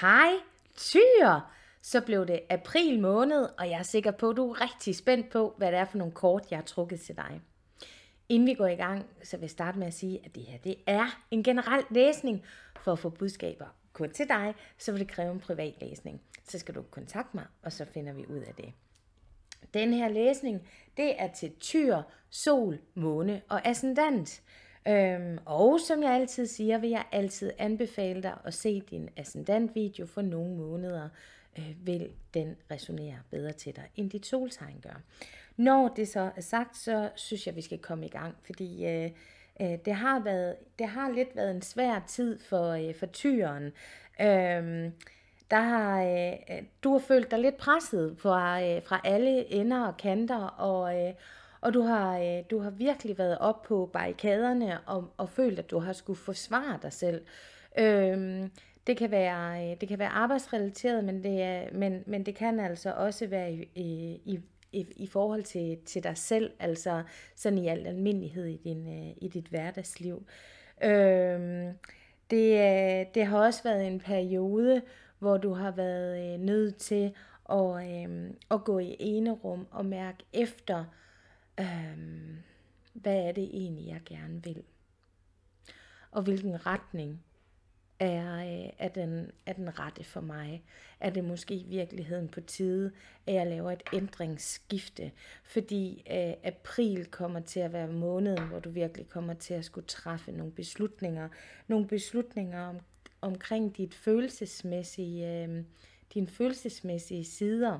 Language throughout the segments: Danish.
Hej, Tyr! Så blev det april måned, og jeg er sikker på, at du er rigtig spændt på, hvad det er for nogle kort, jeg har trukket til dig. Inden vi går i gang, så vil jeg starte med at sige, at det her det er en generel læsning. For at få budskaber kun til dig, så vil det kræve en privat læsning. Så skal du kontakte mig, og så finder vi ud af det. Den her læsning, det er til tyr, sol, måne og ascendant. Øhm, og som jeg altid siger, vil jeg altid anbefale dig at se din ascendant-video for nogle måneder. Øh, vil den resonere bedre til dig, end dit soltegn gør. Når det så er sagt, så synes jeg, vi skal komme i gang, fordi øh, øh, det, har været, det har lidt været en svær tid for, øh, for tyren. Øhm, der har, øh, øh du har følt dig lidt presset fra, øh, fra alle ender og kanter, og... Øh, og du har, øh, du har virkelig været op på barrikaderne og, og følt, at du har skulle forsvare dig selv. Øh, det kan være, øh, det kan være arbejdsrelateret, men det, er, men, men det kan altså også være i, i, i, i forhold til, til dig selv, altså sådan i al almindelighed i, din, øh, i dit hverdagsliv. Øhm, det, øh, det har også været en periode, hvor du har været nødt til at, øhm, at gå i enerum og mærke efter, Øhm, hvad er det egentlig, jeg gerne vil? Og hvilken retning er, øh, er, den, er den rette for mig? Er det måske i virkeligheden på tide, at jeg laver et ændringsskifte? Fordi øh, april kommer til at være måneden, hvor du virkelig kommer til at skulle træffe nogle beslutninger. Nogle beslutninger om, omkring dit følelsesmæssige, øh, dine følelsesmæssige sider.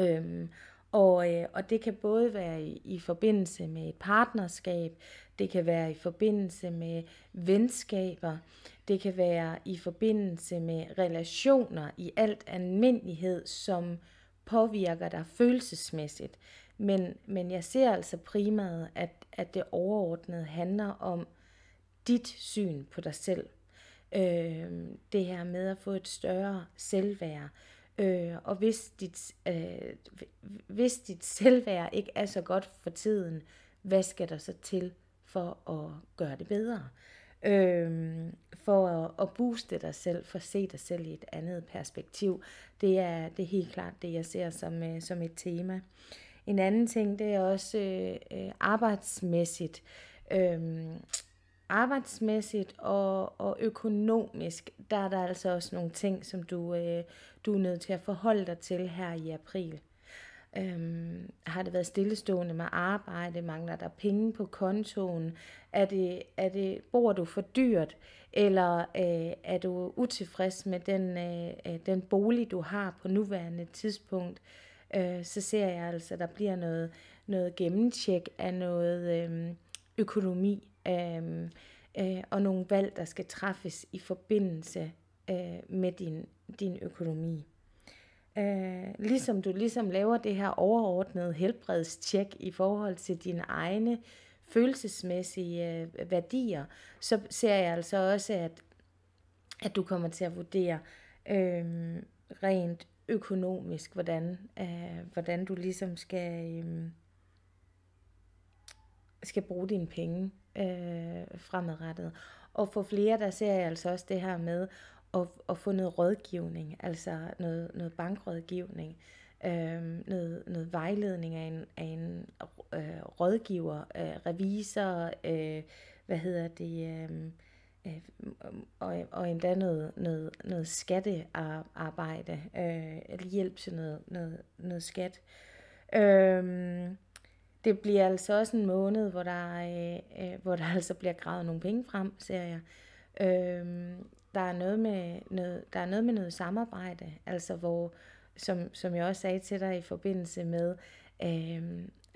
Øhm, og, øh, og det kan både være i, i forbindelse med et partnerskab, det kan være i forbindelse med venskaber, det kan være i forbindelse med relationer i alt almindelighed, som påvirker dig følelsesmæssigt. Men, men jeg ser altså primært, at, at det overordnede handler om dit syn på dig selv. Øh, det her med at få et større selvværd Øh, og hvis dit, øh, hvis dit selvværd ikke er så godt for tiden, hvad skal der så til for at gøre det bedre? Øh, for at, at booste dig selv, for at se dig selv i et andet perspektiv. Det er, det er helt klart det, jeg ser som, øh, som et tema. En anden ting, det er også øh, øh arbejdsmæssigt. Øh, arbejdsmæssigt og, og økonomisk, der er der altså også nogle ting, som du, øh, du er nødt til at forholde dig til her i april. Øhm, har det været stillestående med arbejde? Mangler der penge på kontoen? Er det, er det, bor du for dyrt? Eller øh, er du utilfreds med den, øh, øh den bolig, du har på nuværende tidspunkt? Øh, så ser jeg altså, at der bliver noget, noget gennemtjek af noget øh, økonomi øh, øh, og nogle valg, der skal træffes i forbindelse øh, med din, din økonomi. Øh, ligesom du ligesom laver det her overordnede helbredstjek i forhold til dine egne følelsesmæssige øh, værdier, så ser jeg altså også, at, at du kommer til at vurdere øh, rent økonomisk, hvordan, øh, hvordan du ligesom skal, øh, skal bruge dine penge øh, fremadrettet. Og for flere, der ser jeg altså også det her med at, at få noget rådgivning, altså noget, noget bankrådgivning, øh, noget, noget vejledning af en, af en øh, rådgiver, øh, revisor, øh, hvad hedder det, øh, øh og, og endda noget, noget, noget skattearbejde, øh, eller hjælp til noget, noget, noget skat. Øh, det bliver altså også en måned, hvor der, øh, øh, hvor der altså bliver gravet nogle penge frem, ser jeg. Øh, der, er noget med noget, der er noget med noget samarbejde, altså hvor, som, som jeg også sagde til dig i forbindelse med, øh,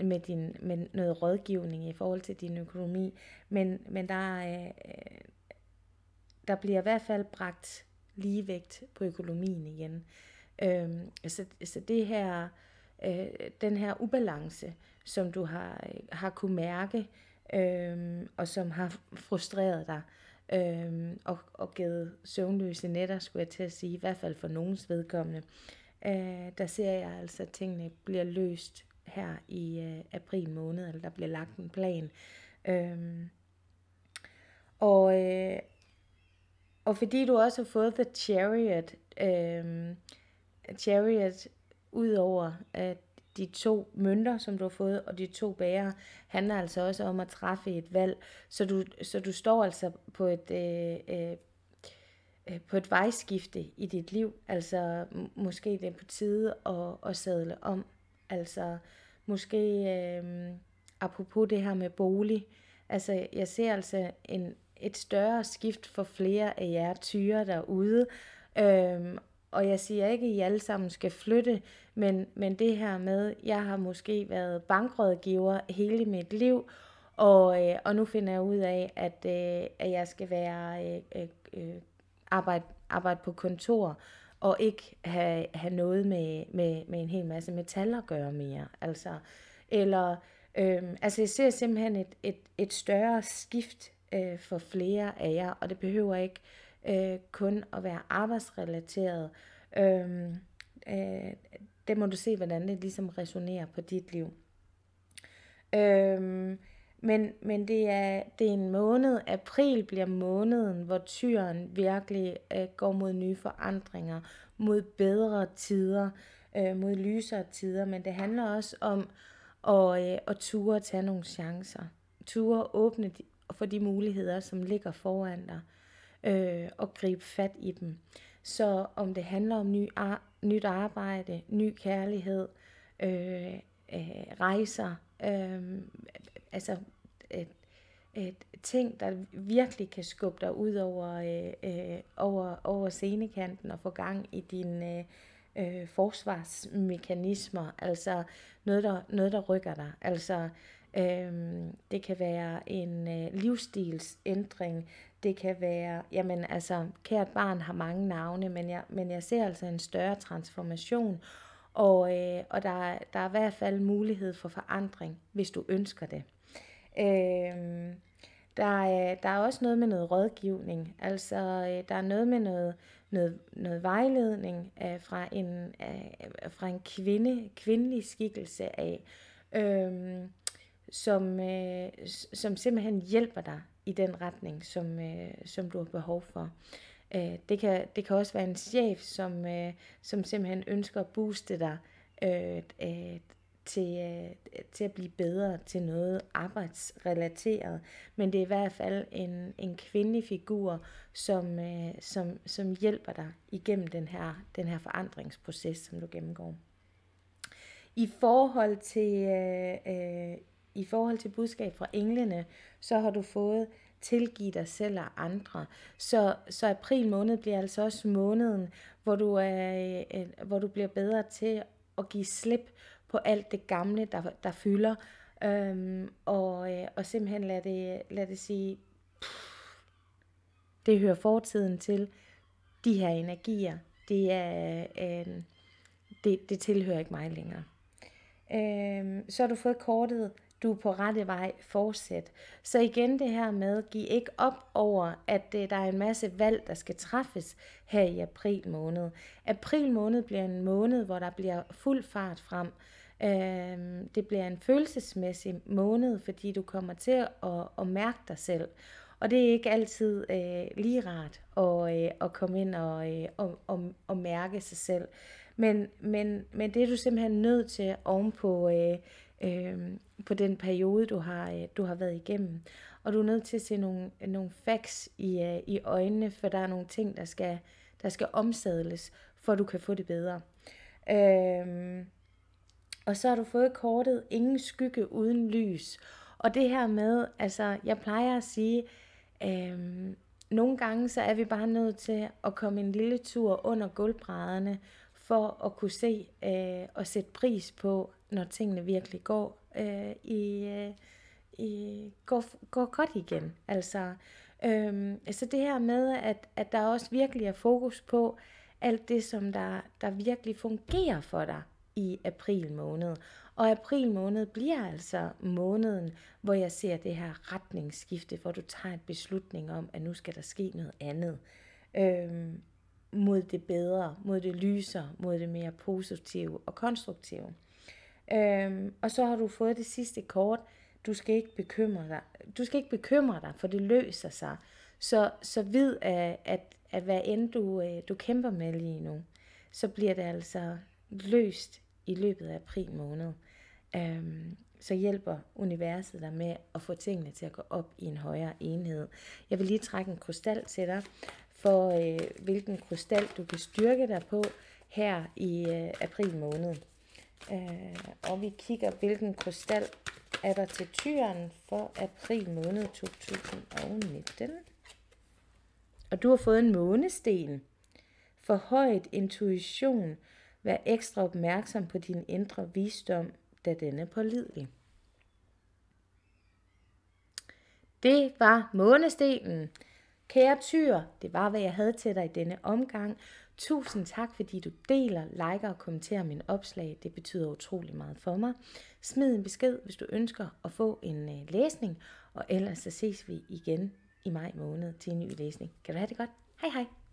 med, din, med noget rådgivning i forhold til din økonomi, men, men der, øh, der bliver i hvert fald bragt ligevægt på økonomien igen. Øh, så, så det her øh, den her ubalance, som du har, øh, har kunne mærke, øh, og som har frustreret dig, øh, og, og givet søvnløse netter, skulle jeg til at sige, i hvert fald for nogens vedkommende. Øh, der ser jeg altså, at tingene bliver løst her i øh, april måned, eller der bliver lagt en plan. Øh, og, øh, og fordi du også har fået The Chariot, øh, Chariot udover at de to mønter, som du har fået, og de to bærer, handler altså også om at træffe et valg. Så du, så du står altså på et, øh, øh, øh på et vejskifte i dit liv. Altså måske det er på tide at, at sadle om. Altså måske øh, apropos det her med bolig. Altså jeg ser altså en, et større skift for flere af jer tyre derude. Øh, og jeg siger ikke, at I alle sammen skal flytte, men, men det her med, jeg har måske været bankrådgiver hele mit liv, og, øh, og nu finder jeg ud af, at, øh, at jeg skal være øh, øh, øh arbejde, arbejde på kontor, og ikke have, have noget med, med, med en hel masse metal at gøre mere. Altså, eller, øh, altså jeg ser simpelthen et, et, et større skift øh, for flere af jer, og det behøver ikke øh, øh, kun at være arbejdsrelateret. Øh, øh, det må du se, hvordan det ligesom resonerer på dit liv. Øh, men, men det, er, det er en måned, april bliver måneden, hvor tyren virkelig øh, går mod nye forandringer, mod bedre tider, øh, mod lysere tider, men det handler også om at, øh, at ture at tage nogle chancer. Ture at åbne de, for de muligheder, som ligger foran dig øh, og gribe fat i dem. Så om det handler om ny ar- nyt arbejde, ny kærlighed, øh, øh, rejser, øh, altså et, øh, et øh, ting, der virkelig kan skubbe dig ud over, øh, øh, over, over scenekanten og få gang i din, øh, øh, forsvarsmekanismer, altså noget der, noget, der rykker dig. Altså, øh, det kan være en øh, livsstilsændring, det kan være, jamen altså, kært barn har mange navne, men jeg, men jeg ser altså en større transformation, og, øh, og der, der er i hvert fald mulighed for forandring, hvis du ønsker det. Øh, der, er, øh, der er også noget med noget rådgivning, altså øh, der er noget med noget, noget, noget vejledning af, øh, fra, en, af, fra en kvinde, kvindelig skikkelse af, øhm, som, øh, som simpelthen hjælper dig i den retning, som, øh, som du har behov for. Øh, det, kan, det kan også være en chef, som, øh, som simpelthen ønsker at booste dig øh, øh, til, øh, til at blive bedre til noget arbejdsrelateret, men det er i hvert fald en, en kvindelig figur, som, øh, som, som hjælper dig igennem den her, den her forandringsproces, som du gennemgår. I forhold til, øh, øh, i forhold til budskab fra englene, så har du fået tilgive dig selv og andre. Så, så april måned bliver altså også måneden, hvor du, er, øh, hvor du bliver bedre til at give slip på alt det gamle, der, der fylder, øhm, og, øh, og simpelthen lad det, lad det sige, pff, det hører fortiden til, de her energier, det, er, øh, det, det tilhører ikke mig længere. Øhm, så har du fået kortet, du er på rette vej, fortsæt. Så igen det her med, giv ikke op over, at øh, der er en masse valg, der skal træffes her i april måned. April måned bliver en måned, hvor der bliver fuld fart frem. Øh, det bliver en følelsesmæssig måned, fordi du kommer til at, at mærke dig selv. Og det er ikke altid øh, lige rart at, øh, at komme ind og, øh, og, og, og mærke sig selv. Men, men, men det er du simpelthen nødt til ovenpå øh, øh, på den periode, du har, øh, du har været igennem. Og du er nødt til at se nogle, nogle facts i, øh, i øjnene, for der er nogle ting, der skal, der skal omsædles, for at du kan få det bedre. Øh, og så har du fået kortet ingen skygge uden lys. Og det her med, altså jeg plejer at sige, øhm, nogle gange så er vi bare nødt til at komme en lille tur under gulvbrædderne, for at kunne se øh, og sætte pris på, når tingene virkelig går, øh, i, øh, i, går, går godt igen. Altså, øhm, så det her med, at, at der også virkelig er fokus på alt det, som der, der virkelig fungerer for dig i april måned. Og april måned bliver altså måneden, hvor jeg ser det her retningsskifte, hvor du tager en beslutning om, at nu skal der ske noget andet. Øhm, mod det bedre, mod det lysere, mod det mere positive og konstruktive. Øhm, og så har du fået det sidste kort. Du skal ikke bekymre dig. Du skal ikke bekymre dig, for det løser sig. Så, så vid, at, at, at hvad end du, øh, du kæmper med lige nu, så bliver det altså løst i løbet af april måned, øhm, så hjælper universet dig med at få tingene til at gå op i en højere enhed. Jeg vil lige trække en krystal til dig, for øh, hvilken krystal du kan styrke dig på her i øh, april måned. Øh, og vi kigger, hvilken krystal er der til tyren for april måned 2019. Og du har fået en månesten. Forhøjet intuition Vær ekstra opmærksom på din indre visdom, da den er pålidelig. Det var månestenen. Kære tyr, det var, hvad jeg havde til dig i denne omgang. Tusind tak, fordi du deler, liker og kommenterer min opslag. Det betyder utrolig meget for mig. Smid en besked, hvis du ønsker at få en øh, læsning, og ellers så ses vi igen i maj måned til en ny læsning. Kan du have det godt? Hej hej!